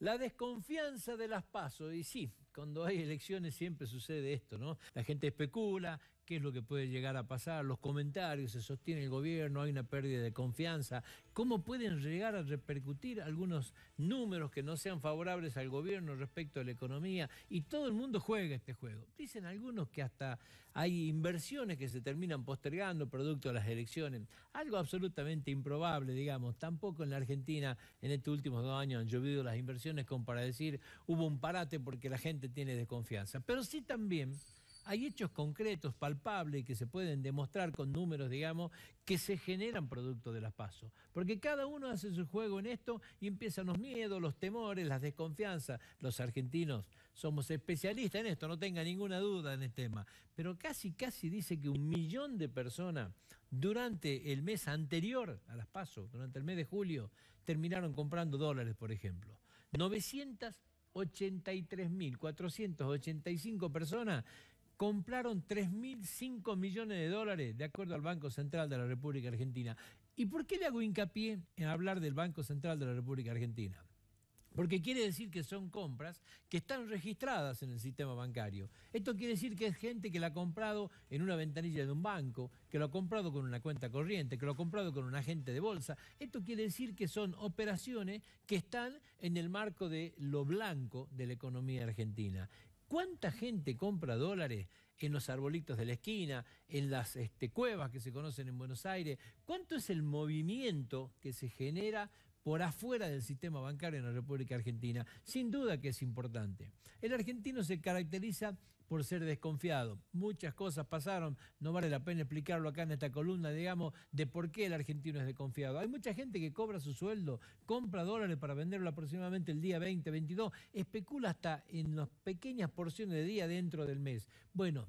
La desconfianza de las pasos, y sí, cuando hay elecciones siempre sucede esto, ¿no? La gente especula qué es lo que puede llegar a pasar, los comentarios, se sostiene el gobierno, hay una pérdida de confianza, cómo pueden llegar a repercutir algunos números que no sean favorables al gobierno respecto a la economía y todo el mundo juega este juego. Dicen algunos que hasta hay inversiones que se terminan postergando producto de las elecciones, algo absolutamente improbable, digamos, tampoco en la Argentina en estos últimos dos años han llovido las inversiones como para decir hubo un parate porque la gente tiene desconfianza, pero sí también hay hechos concretos, palpables, que se pueden demostrar con números, digamos, que se generan producto de las pasos. Porque cada uno hace su juego en esto y empiezan los miedos, los temores, las desconfianzas. Los argentinos somos especialistas en esto, no tenga ninguna duda en el tema. Pero casi, casi dice que un millón de personas durante el mes anterior a las pasos, durante el mes de julio, terminaron comprando dólares, por ejemplo. 900 83.485 personas compraron 3.005 millones de dólares, de acuerdo al Banco Central de la República Argentina. ¿Y por qué le hago hincapié en hablar del Banco Central de la República Argentina? Porque quiere decir que son compras que están registradas en el sistema bancario. Esto quiere decir que es gente que la ha comprado en una ventanilla de un banco, que lo ha comprado con una cuenta corriente, que lo ha comprado con un agente de bolsa. Esto quiere decir que son operaciones que están en el marco de lo blanco de la economía argentina. ¿Cuánta gente compra dólares en los arbolitos de la esquina, en las este, cuevas que se conocen en Buenos Aires? ¿Cuánto es el movimiento que se genera por afuera del sistema bancario en la República Argentina, sin duda que es importante. El argentino se caracteriza por ser desconfiado. Muchas cosas pasaron, no vale la pena explicarlo acá en esta columna, digamos, de por qué el argentino es desconfiado. Hay mucha gente que cobra su sueldo, compra dólares para venderlo aproximadamente el día 20, 22, especula hasta en las pequeñas porciones de día dentro del mes. Bueno,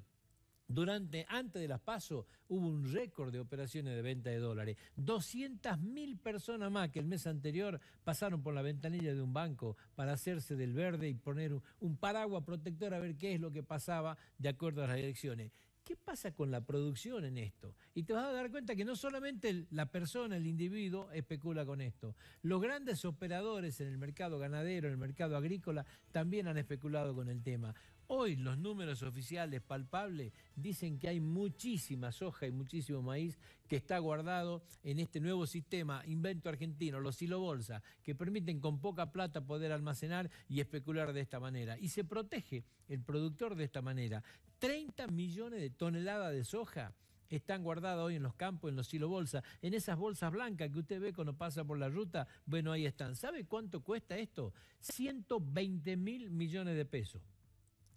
durante, antes de las pasos hubo un récord de operaciones de venta de dólares. 200.000 personas más que el mes anterior pasaron por la ventanilla de un banco para hacerse del verde y poner un, paraguas protector a ver qué es lo que pasaba de acuerdo a las elecciones. ¿Qué pasa con la producción en esto? Y te vas a dar cuenta que no solamente la persona, el individuo, especula con esto. Los grandes operadores en el mercado ganadero, en el mercado agrícola, también han especulado con el tema. Hoy los números oficiales palpables dicen que hay muchísima soja y muchísimo maíz que está guardado en este nuevo sistema invento argentino, los silobolsas, que permiten con poca plata poder almacenar y especular de esta manera. Y se protege el productor de esta manera. 30 millones de toneladas de soja están guardadas hoy en los campos, en los silobolsas, en esas bolsas blancas que usted ve cuando pasa por la ruta, bueno, ahí están. ¿Sabe cuánto cuesta esto? 120 mil millones de pesos.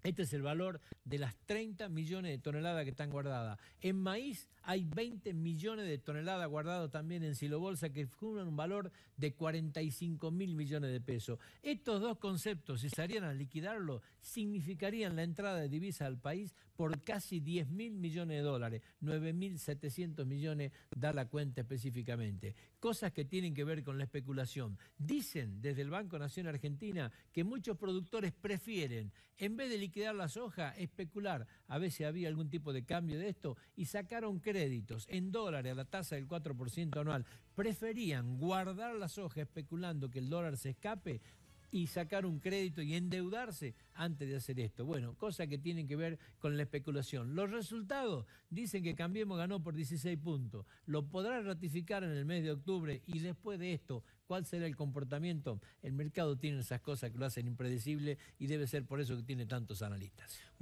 Este es el valor de las 30 millones de toneladas que están guardadas. En maíz hay 20 millones de toneladas guardadas también en silobolsa que suman un valor de 45 mil millones de pesos. Estos dos conceptos, si salían a liquidarlo, significarían la entrada de divisas al país por casi 10 mil millones de dólares. 9.700 millones da la cuenta específicamente. Cosas que tienen que ver con la especulación. Dicen desde el Banco Nación Argentina que muchos productores prefieren, en vez de liquidar, Quedar la soja, especular, a veces había algún tipo de cambio de esto, y sacaron créditos en dólares a la tasa del 4% anual. Preferían guardar las hojas especulando que el dólar se escape y sacar un crédito y endeudarse antes de hacer esto. Bueno, cosa que tiene que ver con la especulación. Los resultados dicen que Cambiemos ganó por 16 puntos. ¿Lo podrá ratificar en el mes de octubre? Y después de esto, ¿cuál será el comportamiento? El mercado tiene esas cosas que lo hacen impredecible y debe ser por eso que tiene tantos analistas.